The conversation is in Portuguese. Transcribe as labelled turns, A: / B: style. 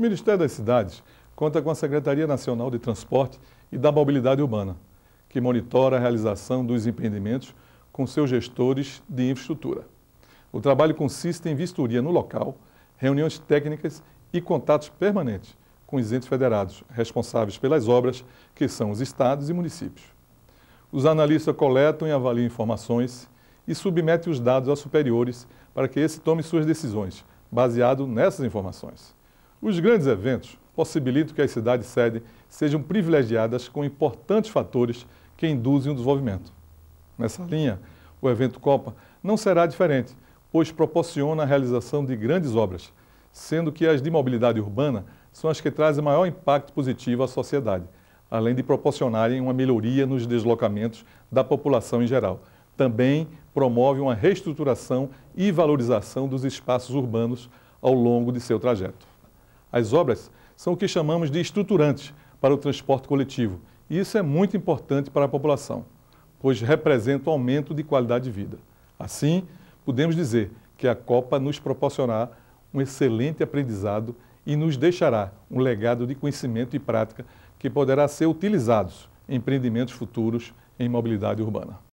A: O Ministério das Cidades conta com a Secretaria Nacional de Transporte e da Mobilidade Urbana, que monitora a realização dos empreendimentos com seus gestores de infraestrutura. O trabalho consiste em vistoria no local, reuniões técnicas e contatos permanentes com os entes federados responsáveis pelas obras, que são os estados e municípios. Os analistas coletam e avaliam informações e submetem os dados aos superiores para que esse tome suas decisões, baseado nessas informações. Os grandes eventos possibilitam que as cidades sede sejam privilegiadas com importantes fatores que induzem o desenvolvimento. Nessa linha, o evento Copa não será diferente, pois proporciona a realização de grandes obras, sendo que as de mobilidade urbana são as que trazem maior impacto positivo à sociedade, além de proporcionarem uma melhoria nos deslocamentos da população em geral. Também promove uma reestruturação e valorização dos espaços urbanos ao longo de seu trajeto. As obras são o que chamamos de estruturantes para o transporte coletivo, e isso é muito importante para a população, pois representa o um aumento de qualidade de vida. Assim, podemos dizer que a Copa nos proporcionará um excelente aprendizado e nos deixará um legado de conhecimento e prática que poderá ser utilizados em empreendimentos futuros em mobilidade urbana.